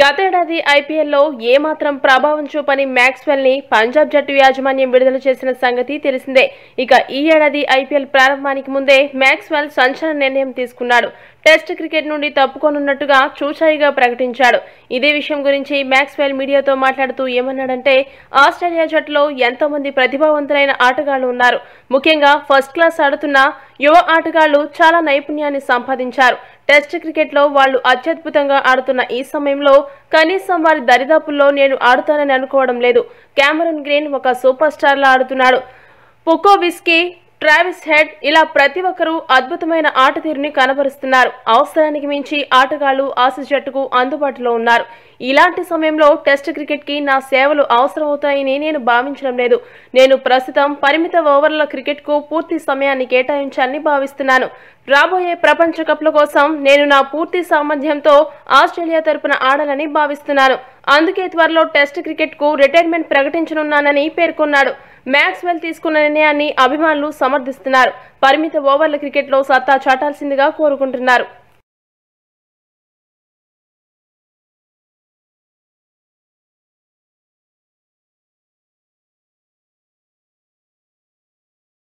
గతేడాది ఐపీఎల్లో ఏమాత్రం ప్రభావం చూపని మ్యాక్స్వెల్ ని పంజాబ్ జట్టు యాజమాన్యం విడుదల చేసిన సంగతి తెలిసిందే ఇక ఈ ఏడాది ఐపీఎల్ ప్రారంభానికి ముందే మ్యాక్స్వెల్ సంచలన నిర్ణయం తీసుకున్నాడు టెస్ట్ క్రికెట్ నుండి తప్పుకోనున్నట్టుగా చూచాయిగా ప్రకటించాడు ఇదే విషయం గురించి మ్యాక్స్వెల్ మీడియాతో మాట్లాడుతూ ఏమన్నాడంటే ఆస్ట్రేలియా జట్టులో ఎంతో మంది ప్రతిభావంతులైన ఆటగాళ్లు ఉన్నారు ముఖ్యంగా ఫస్ట్ క్లాస్ ఆడుతున్న యువ ఆటగాళ్లు చాలా నైపుణ్యాన్ని సంపాదించారు టెస్ట్ క్రికెట్లో వాళ్ళు అత్యద్భుతంగా ఆడుతున్న ఈ సమయంలో కనీసం వారి దరిదాపుల్లో నేను ఆడుతానని అనుకోవడం లేదు కెమెరన్ గ్రీన్ ఒక సూపర్ లా ఆడుతున్నాడు పుకోవిస్కి ట్రావిస్ హెడ్ ఇలా ప్రతి ఒక్కరూ అద్భుతమైన ఆట తీరుని కనబరుస్తున్నారు అవసరానికి మించి ఆటగాళ్లు ఆశ జట్టుకు అందుబాటులో ఉన్నారు ఇలాంటి సమయంలో టెస్ట్ క్రికెట్కి నా సేవలు అవసరమవుతాయని నేను భావించడం లేదు నేను ప్రస్తుతం పరిమిత ఓవర్ల క్రికెట్కు పూర్తి సమయాన్ని కేటాయించాలని భావిస్తున్నాను రాబోయే ప్రపంచ కప్ల కోసం నేను నా పూర్తి సామర్థ్యంతో ఆస్ట్రేలియా తరపున ఆడాలని భావిస్తున్నాను అందుకే త్వరలో టెస్ట్ క్రికెట్కు రిటైర్మెంట్ ప్రకటించనున్నానని పేర్కొన్నాడు మ్యాక్స్వెల్ తీసుకున్న నిర్ణయాన్ని అభిమానులు సమర్థిస్తున్నారు పరిమిత ఓవర్ల క్రికెట్లో సత్తా చాటాల్సిందిగా కోరుకుంటున్నారు